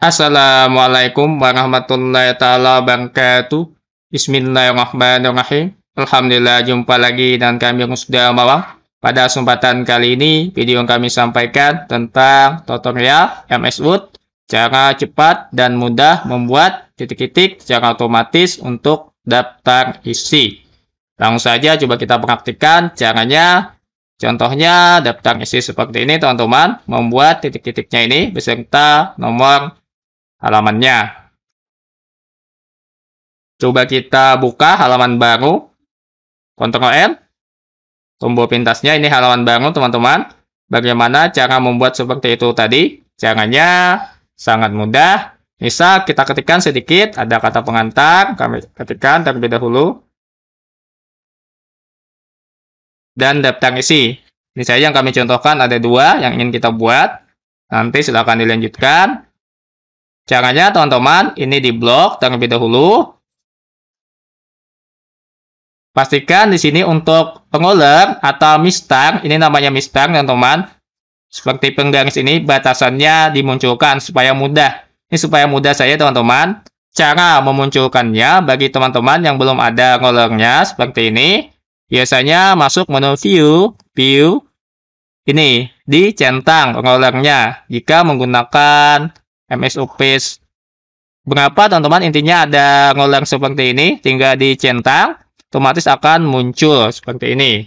Assalamualaikum warahmatullahi taala wabarakatuh. Bismillahirrahmanirrahim. Alhamdulillah jumpa lagi dan kami yang sudah Mawang. Pada kesempatan kali ini, video yang kami sampaikan tentang tutorial MS Word cara cepat dan mudah membuat titik-titik secara otomatis untuk daftar isi. Langsung saja coba kita praktikkan caranya. Contohnya daftar isi seperti ini teman-teman, membuat titik-titiknya ini beserta nomor halamannya. Coba kita buka halaman baru. Ctrl l Tombol pintasnya ini halaman baru teman-teman. Bagaimana cara membuat seperti itu tadi? Caranya sangat mudah. Misal kita ketikkan sedikit, ada kata pengantar, kami ketikkan terlebih dahulu. Dan daftar isi. Ini saya yang kami contohkan ada dua yang ingin kita buat. Nanti silakan dilanjutkan. Caranya teman-teman, ini di blok terlebih dahulu. Pastikan di sini untuk penguler atau mistar, ini namanya mistar teman-teman. Seperti penggaris ini batasannya dimunculkan supaya mudah. Ini supaya mudah saya teman-teman. Cara memunculkannya bagi teman-teman yang belum ada rollernya seperti ini. Biasanya masuk menu view, view. Ini, di centang rollernya. Jika menggunakan MS Mengapa, berapa teman-teman intinya ada ngulang seperti ini tinggal dicentang otomatis akan muncul seperti ini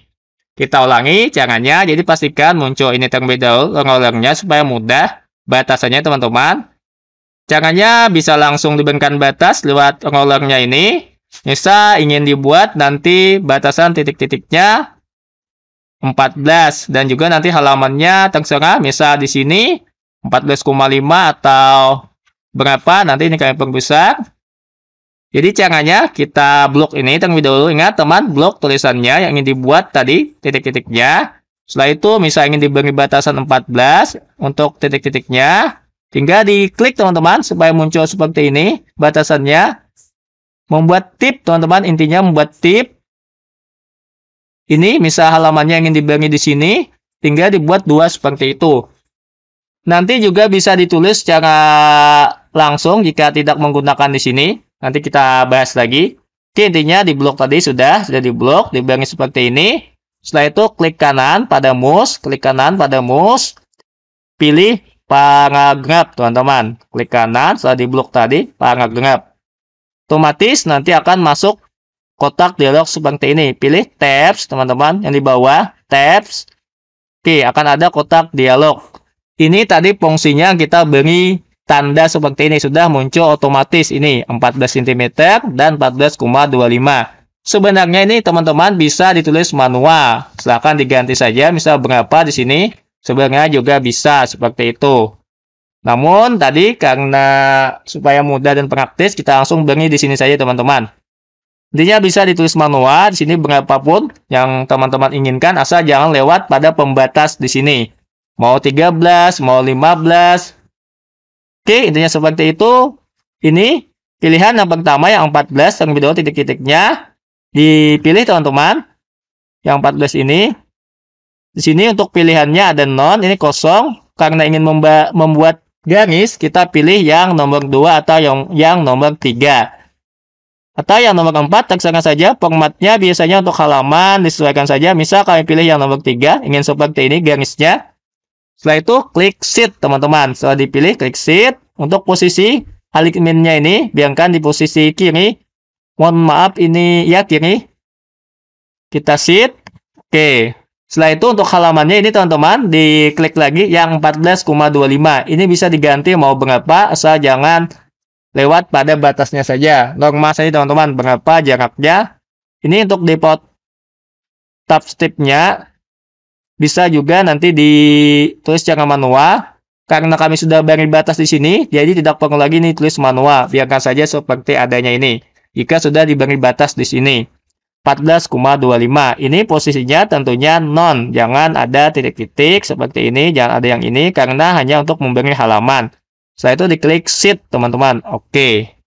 kita ulangi jangannya. jadi pastikan muncul ini terlebih dahulu ngulangnya supaya mudah batasannya teman-teman jangannya bisa langsung diberikan batas lewat ngulangnya ini Nisa ingin dibuat nanti batasan titik-titiknya 14 dan juga nanti halamannya terserah misal di sini 14,5 atau berapa nanti ini kalian perbesar. Jadi caranya kita blok ini terlebih dahulu. Ingat teman, blok tulisannya yang ingin dibuat tadi titik-titiknya. Setelah itu misalnya ingin diberi batasan 14 untuk titik-titiknya. Tinggal diklik teman-teman supaya muncul seperti ini batasannya. Membuat tip teman-teman, intinya membuat tip. Ini misal halamannya ingin diberi di sini, tinggal dibuat dua seperti itu. Nanti juga bisa ditulis secara langsung jika tidak menggunakan di sini. Nanti kita bahas lagi. Oke, intinya di blok tadi sudah, sudah di blok, seperti ini. Setelah itu klik kanan pada mouse, klik kanan pada mouse, pilih paragraf, teman-teman. Klik kanan setelah di blok tadi, paragraf. Otomatis nanti akan masuk kotak dialog seperti ini. Pilih tabs, teman-teman, yang di bawah, tabs. Oke, akan ada kotak dialog. Ini tadi fungsinya kita beri tanda seperti ini. Sudah muncul otomatis ini 14 cm dan 14,25. Sebenarnya ini teman-teman bisa ditulis manual. Silahkan diganti saja misal berapa di sini. Sebenarnya juga bisa seperti itu. Namun tadi karena supaya mudah dan praktis kita langsung beri di sini saja teman-teman. Intinya bisa ditulis manual di sini berapapun yang teman-teman inginkan asal jangan lewat pada pembatas di sini mau 13, mau 15. Oke, intinya seperti itu. Ini pilihan yang pertama yang 14 terlebih dahulu titik-titiknya dipilih teman-teman. Yang 14 ini di sini untuk pilihannya ada non, ini kosong karena ingin membuat garis, kita pilih yang nomor 2 atau yang yang nomor 3. Atau yang nomor 4, terserah saja. Formatnya biasanya untuk halaman, disesuaikan saja. Misal kami pilih yang nomor 3, ingin seperti ini garisnya. Setelah itu klik sit teman-teman. Setelah dipilih klik sit untuk posisi alignmentnya ini biarkan di posisi kiri. Mohon maaf ini ya kiri. Kita sit. Oke. Setelah itu untuk halamannya ini teman-teman diklik lagi yang 14,25. Ini bisa diganti mau berapa asal jangan lewat pada batasnya saja. Norma saja teman-teman berapa jaraknya. Ini untuk depot tab stepnya bisa juga nanti ditulis secara manual. Karena kami sudah beri batas di sini, jadi tidak perlu lagi nih tulis manual. Biarkan saja seperti adanya ini. Jika sudah diberi batas di sini. 14,25. Ini posisinya tentunya non. Jangan ada titik-titik seperti ini. Jangan ada yang ini. Karena hanya untuk memberi halaman. Setelah itu diklik sheet, teman-teman. Oke.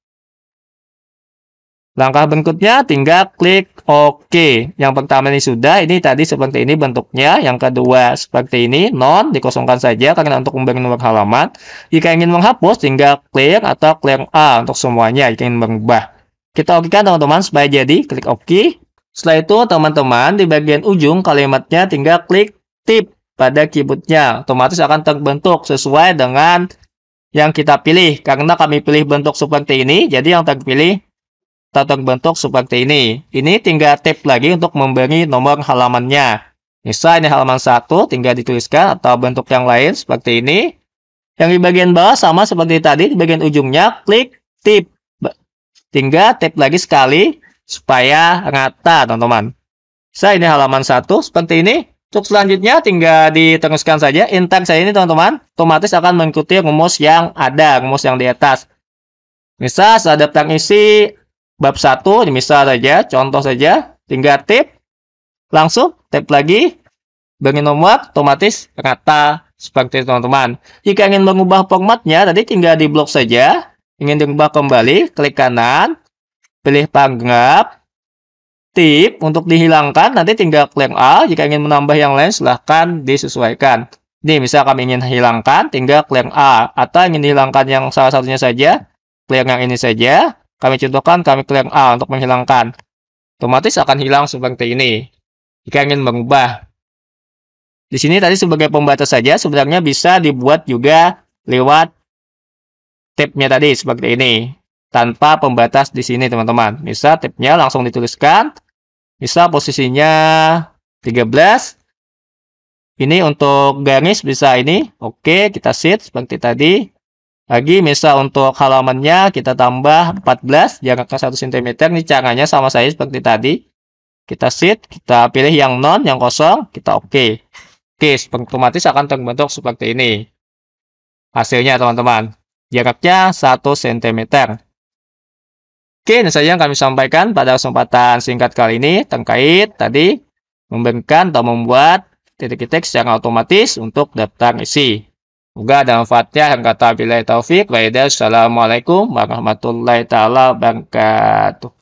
Langkah berikutnya tinggal klik OK. Yang pertama ini sudah, ini tadi seperti ini bentuknya. Yang kedua seperti ini, non, dikosongkan saja karena untuk memberi nomor halaman. Jika ingin menghapus, tinggal clear atau clear A untuk semuanya jika ingin mengubah. Kita oke kan teman-teman supaya jadi, klik OK. Setelah itu teman-teman di bagian ujung kalimatnya tinggal klik tip pada keyboardnya. Otomatis akan terbentuk sesuai dengan yang kita pilih. Karena kami pilih bentuk seperti ini, jadi yang terpilih bentuk seperti ini. Ini tinggal tip lagi untuk memberi nomor halamannya. Misalnya halaman satu, tinggal dituliskan atau bentuk yang lain seperti ini. Yang di bagian bawah sama seperti tadi, di bagian ujungnya klik tip. Tinggal tip lagi sekali supaya rata, teman-teman. Saya ini halaman satu seperti ini. Untuk selanjutnya tinggal diteruskan saja. Intent saya ini, teman-teman, otomatis akan mengikuti rumus yang ada, rumus yang di atas. Misal saya daftar isi bab 1, misal saja, contoh saja, tinggal tip, langsung tap lagi, bagi nomor otomatis rata seperti teman-teman. Jika ingin mengubah formatnya, tadi tinggal di blok saja, ingin diubah kembali, klik kanan, pilih panggap, tip untuk dihilangkan, nanti tinggal klik A, jika ingin menambah yang lain silahkan disesuaikan. Ini misal kami ingin hilangkan, tinggal klik A, atau ingin dihilangkan yang salah satunya saja, klik yang ini saja, kami contohkan, kami klik yang A untuk menghilangkan. Otomatis akan hilang seperti ini. Jika ingin mengubah. Di sini tadi sebagai pembatas saja, sebenarnya bisa dibuat juga lewat tipnya tadi seperti ini. Tanpa pembatas di sini teman-teman. Bisa tipnya langsung dituliskan. Bisa posisinya 13. Ini untuk garis bisa ini. Oke, kita set seperti tadi. Lagi misal untuk halamannya kita tambah 14 jaraknya 1 cm. Ini caranya sama saya seperti tadi. Kita sit kita pilih yang non, yang kosong, kita oke. Okay. Oke, okay, otomatis akan terbentuk seperti ini. Hasilnya teman-teman. Jaraknya 1 cm. Oke, ini saja yang kami sampaikan pada kesempatan singkat kali ini terkait tadi memberikan atau membuat titik-titik secara otomatis untuk daftar isi. Semoga ada manfaatnya. Yang kata bila taufik. Baik, Assalamualaikum warahmatullahi taala wabarakatuh.